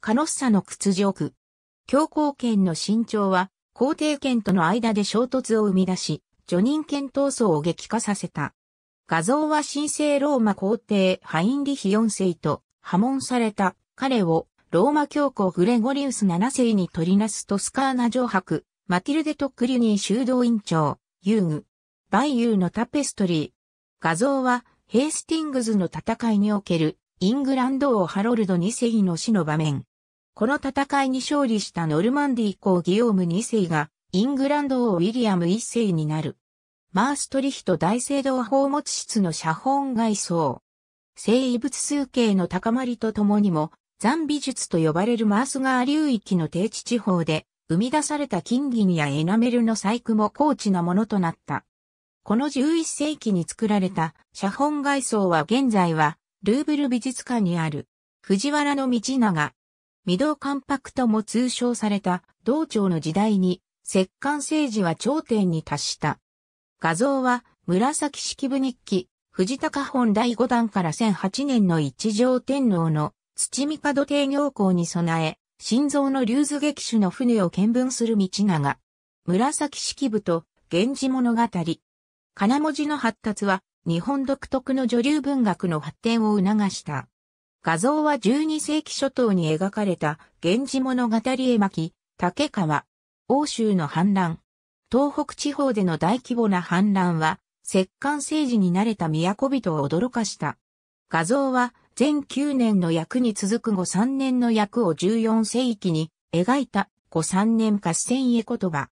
カノッサの屈辱。教皇権の伸長は、皇帝権との間で衝突を生み出し、叙任権闘争を激化させた。画像は神聖ローマ皇帝ハインリヒ4世と破門された彼をローマ教皇グレゴリウス7世に取りなすトスカーナ城博、マティルデ・トックリュニー修道院長、遊具、バイユーのタペストリー。画像はヘイスティングズの戦いにおけるイングランド王ハロルド2世の死の場面。この戦いに勝利したノルマンディ公ギオーム2世が、イングランド王ウィリアム1世になる。マーストリヒト大聖堂宝物室の写本外装。生遺物数形の高まりとともにも、残美術と呼ばれるマース川流域の低地地方で、生み出された金銀やエナメルの細工も高地なものとなった。この11世紀に作られた写本外装は現在はルーブル美術館にある、藤原道長、御堂関白とも通称された道長の時代に、摂関政治は頂点に達した。画像は、紫式部日記、藤高本第五弾から1008年の一条天皇の土御門定行行に備え、心臓の竜頭劇種の船を見分する道長。紫式部と源氏物語。金文字の発達は日本独特の女流文学の発展を促した。画像は12世紀初頭に描かれた源氏物語絵巻、竹川、欧州の反乱。東北地方での大規模な反乱は、摂関政治に慣れた都人を驚かした。画像は、全9年の役に続く後3年の役を14世紀に描いた後3年合戦家言葉。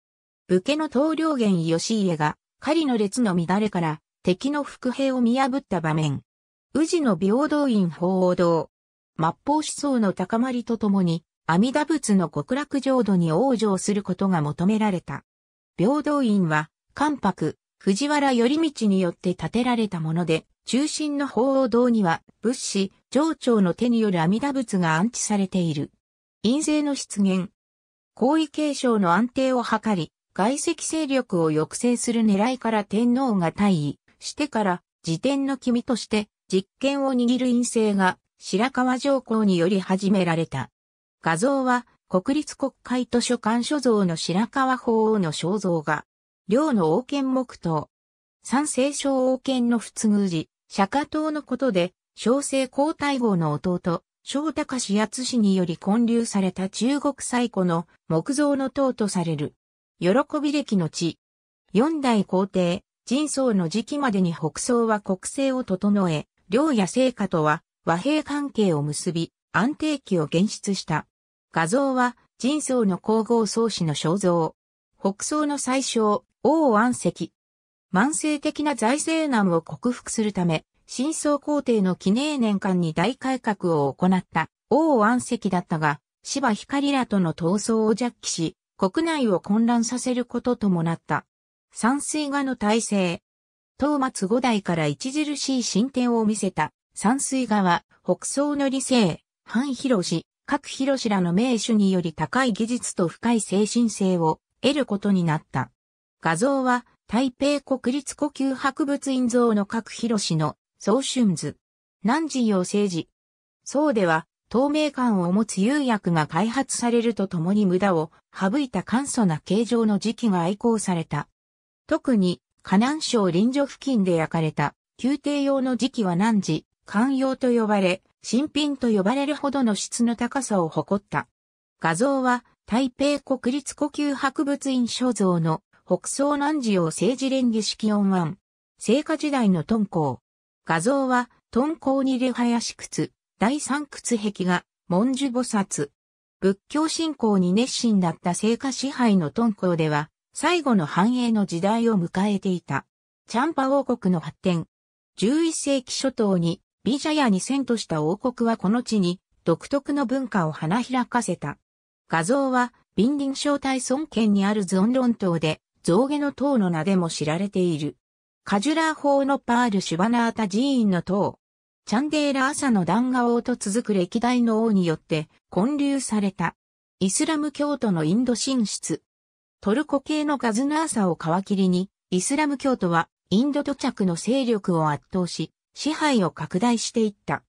武家の東領源義家が狩りの列の乱れから敵の伏兵を見破った場面。宇治の平等院鳳凰堂。末法思想の高まりとともに、阿弥陀仏の極楽浄土に往生することが求められた。平等院は、関白、藤原頼道によって建てられたもので、中心の鳳凰堂には、仏師、上長の手による阿弥陀仏が安置されている。陰性の出現。皇位継承の安定を図り、外籍勢力を抑制する狙いから天皇が退位。してから辞典の君として実権を握る院政が白川上皇により始められた。画像は国立国会図書館所蔵の白川法王の肖像画。両の王権木刀。三聖小王権の仏宮寺、釈迦党のことで、小生皇太后の弟、小高氏八氏により建立された中国最古の木造の塔とされる。喜び歴の地。四代皇帝、人相の時期までに北宋は国政を整え、領や成果とは和平関係を結び、安定期を現出した。画像は人相の皇后宗氏の肖像。北宋の最小、王安石。慢性的な財政難を克服するため、新相皇帝の記念年間に大改革を行った王安石だったが、芝光らとの闘争を弱気し、国内を混乱させることともなった。山水画の体制。東松五代から著しい進展を見せた、山水画は、北宋の理性、半広氏、各広氏らの名手により高い技術と深い精神性を得ることになった。画像は、台北国立呼吸博物院像の各広氏の総春図。南寺陽成寺。宋では、透明感を持つ釉薬が開発されるとともに無駄を省いた簡素な形状の時期が愛好された。特に、河南省臨所付近で焼かれた、宮廷用の時期は何時、寛用と呼ばれ、新品と呼ばれるほどの質の高さを誇った。画像は、台北国立呼吸博物院所蔵の北宋南寺を政治連儀式音案。聖火時代の敦煌。画像は、敦煌に礼林靴、第三窟壁画、文殊菩薩。仏教信仰に熱心だった聖火支配の敦煌では、最後の繁栄の時代を迎えていた。チャンパ王国の発展。11世紀初頭にビジャヤに遷都した王国はこの地に独特の文化を花開かせた。画像はビンディン小体尊権にあるゾンロン島で象牙の塔の名でも知られている。カジュラー法のパール・シュバナータ寺院の塔。チャンデーラ朝の弾画王と続く歴代の王によって建立された。イスラム教徒のインド進出、トルコ系のガズナーサを皮切りに、イスラム教徒はインド土着の勢力を圧倒し、支配を拡大していった。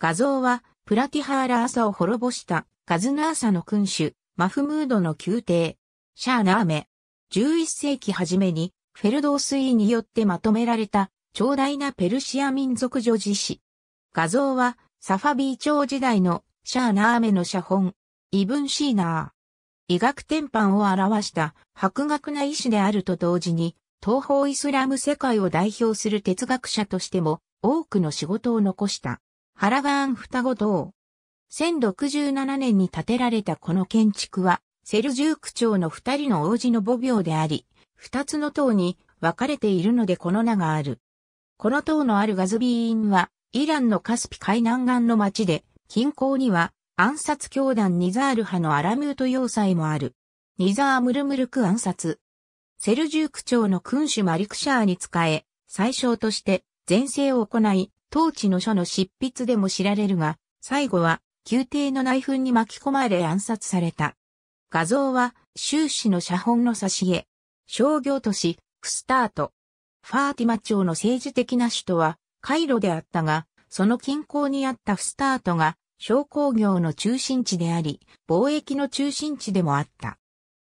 画像は、プラティハーラーサを滅ぼしたガズナーサの君主、マフムードの宮廷、シャーナーメ。11世紀初めに、フェルドースイによってまとめられた、長大なペルシア民族女子史。画像は、サファビー朝時代のシャーナーメの写本、イブンシーナー。医学典範を表した博学な医師であると同時に、東方イスラム世界を代表する哲学者としても多くの仕事を残した。ハラガーン双子堂。1067年に建てられたこの建築は、セルジューク朝の二人の王子の母廟であり、二つの塔に分かれているのでこの名がある。この塔のあるガズビーンは、イランのカスピ海南岸の町で、近郊には暗殺教団ニザール派のアラムート要塞もある。ニザームルムルク暗殺。セルジューク朝の君主マリクシャーに仕え、最小として前世を行い、当地の書の執筆でも知られるが、最後は宮廷の内紛に巻き込まれ暗殺された。画像は終始の写本の挿絵。商業都市、クスタート。ファーティマ朝の政治的な首都は、カイロであったが、その近郊にあったフスタートが商工業の中心地であり、貿易の中心地でもあった。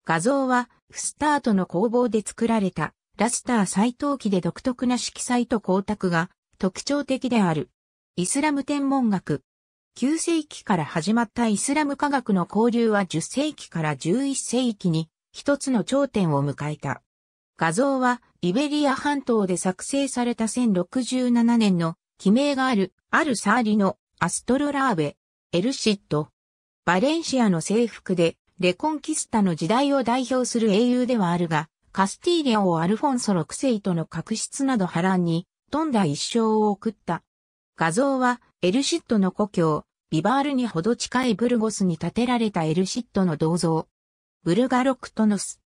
画像は、フスタートの工房で作られた、ラスター再登記で独特な色彩と光沢が特徴的である。イスラム天文学。9世紀から始まったイスラム科学の交流は10世紀から11世紀に一つの頂点を迎えた。画像はイベリア半島で作成された1067年の記名があるアルサーリのアストロラーベエルシッド。バレンシアの征服で、レコンキスタの時代を代表する英雄ではあるが、カスティーリアをアルフォンソ6世との確執など波乱に、富んだ一生を送った。画像は、エルシッドの故郷、ビバールにほど近いブルゴスに建てられたエルシッドの銅像。ブルガロクトノス。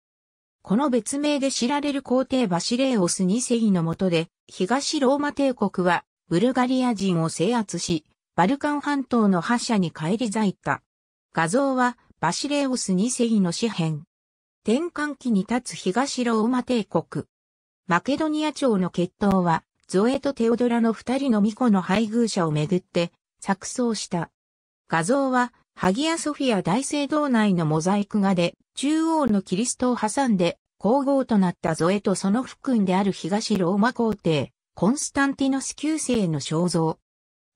この別名で知られる皇帝バシレーオス2世の下で、東ローマ帝国は、ブルガリア人を制圧し、バルカン半島の覇者に返り咲いた。画像はバシレオス2世の詩編。転換期に立つ東ローマ帝国。マケドニア朝の決闘は、ゾエとテオドラの二人の巫女の配偶者をめぐって錯綜した。画像は、ハギア・ソフィア大聖堂内のモザイク画で、中央のキリストを挟んで、皇后となったゾエとその福音である東ローマ皇帝、コンスタンティノス9世の肖像。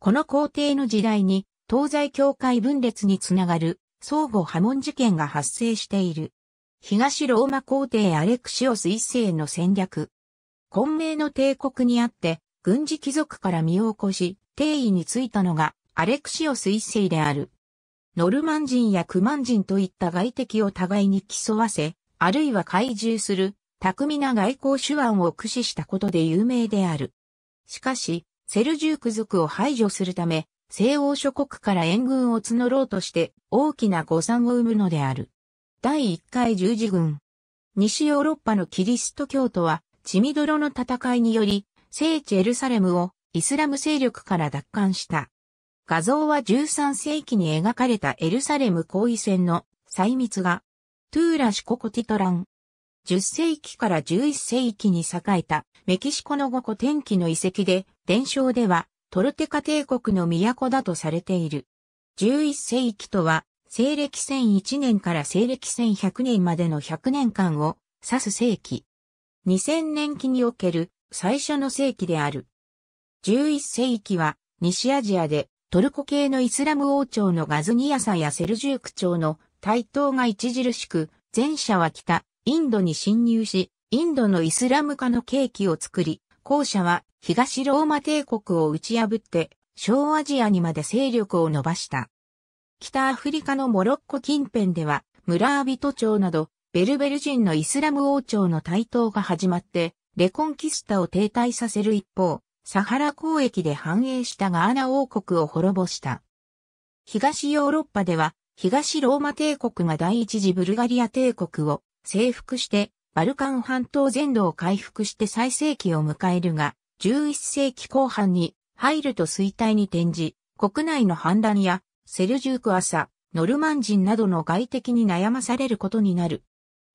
この皇帝の時代に、東西教会分裂につながる相互破門事件が発生している。東ローマ皇帝アレクシオス一世の戦略。混迷の帝国にあって、軍事貴族から身を起こし、帝位についたのがアレクシオス一世である。ノルマン人やクマン人といった外敵を互いに競わせ、あるいは懐柔する、巧みな外交手腕を駆使したことで有名である。しかし、セルジューク族を排除するため、西欧諸国から援軍を募ろうとして大きな誤算を生むのである。第1回十字軍。西ヨーロッパのキリスト教徒は、血みどろの戦いにより、聖地エルサレムをイスラム勢力から奪還した。画像は13世紀に描かれたエルサレム行為戦の細密画。トゥーラシココティトラン、10世紀から11世紀に栄えたメキシコの五個天気の遺跡で、伝承ではトルテカ帝国の都だとされている。11世紀とは、西暦1001年から西暦1100年までの100年間を指す世紀。2000年期における最初の世紀である。11世紀は西アジアでトルコ系のイスラム王朝のガズニアサやセルジューク朝の台頭が著しく、前者は北、インドに侵入し、インドのイスラム化の契機を作り、後者は東ローマ帝国を打ち破って、小アジアにまで勢力を伸ばした。北アフリカのモロッコ近辺では、ムラービト朝など、ベルベル人のイスラム王朝の台頭が始まって、レコンキスタを停滞させる一方、サハラ交易で繁栄したガーナ王国を滅ぼした。東ヨーロッパでは、東ローマ帝国が第一次ブルガリア帝国を征服して、バルカン半島全土を回復して最盛期を迎えるが、11世紀後半に入ると衰退に転じ、国内の反乱やセルジューク朝、ノルマン人などの外敵に悩まされることになる。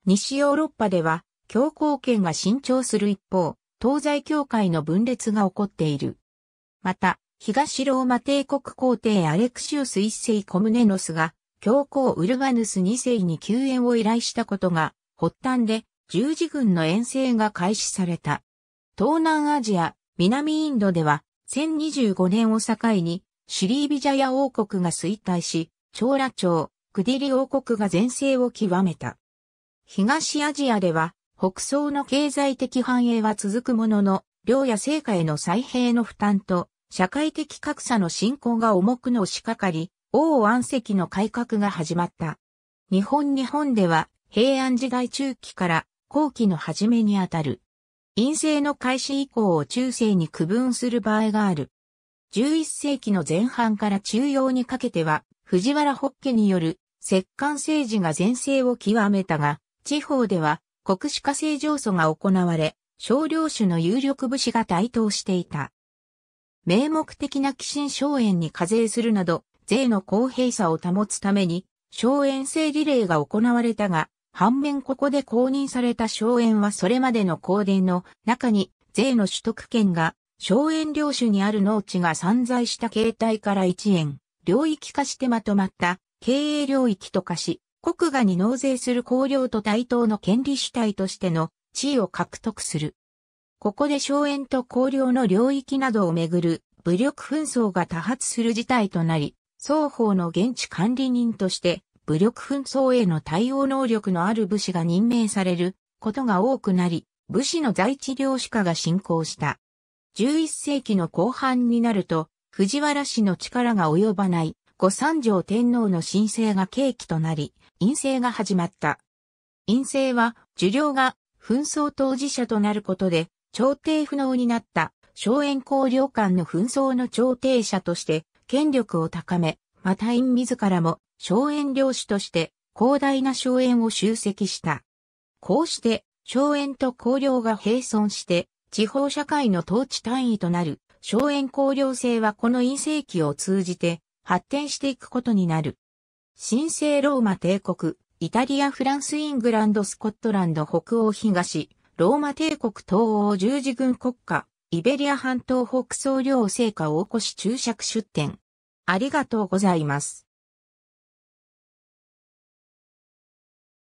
西ヨーロッパでは、教皇権が伸長する一方、東西教会の分裂が起こっている。また、東ローマ帝国皇帝アレクシウス一世コムネノスが教皇ウルガヌス2世に救援を依頼したことが発端で十字軍の遠征が開始された。東南アジア、南インドでは1025年を境にシリービジャヤ王国が衰退し、長羅朝、クディリ王国が全盛を極めた。東アジアでは北宋の経済的繁栄は続くものの、領や成果への再平の負担と社会的格差の進行が重くのしかかり、王安石の改革が始まった。日本日本では平安時代中期から後期の初めにあたる。陰性の開始以降を中世に区分する場合がある。11世紀の前半から中央にかけては、藤原北家による摂関政治が全盛を極めたが、地方では国史化政上訴が行われ、少量種の有力武士が台頭していた。名目的な寄進荘園に課税するなど、税の公平さを保つために、荘園制リレーが行われたが、反面ここで公認された荘園はそれまでの公伝の中に税の取得権が荘園領主にある農地が散在した形態から一円、領域化してまとまった経営領域と化し、国家に納税する公領と対等の権利主体としての地位を獲得する。ここで荘園と公領の領域などをめぐる武力紛争が多発する事態となり、双方の現地管理人として、武力紛争への対応能力のある武士が任命されることが多くなり、武士の在地領主化が進行した。11世紀の後半になると、藤原氏の力が及ばない、五三条天皇の申請が契機となり、陰性が始まった。陰性は、受領が紛争当事者となることで、調停不能になった、荘園公領間の紛争の調停者として、権力を高め、また院自らも荘園領主として広大な荘園を集積した。こうして、荘園と公領が並存して、地方社会の統治単位となる、荘園公領制はこの陰性期を通じて発展していくことになる。神聖ローマ帝国、イタリア、フランス、イングランド、スコットランド、北欧、東、ローマ帝国東欧十字軍国家、イベリア半島北総領聖火大越注釈出展。ありがとうございます。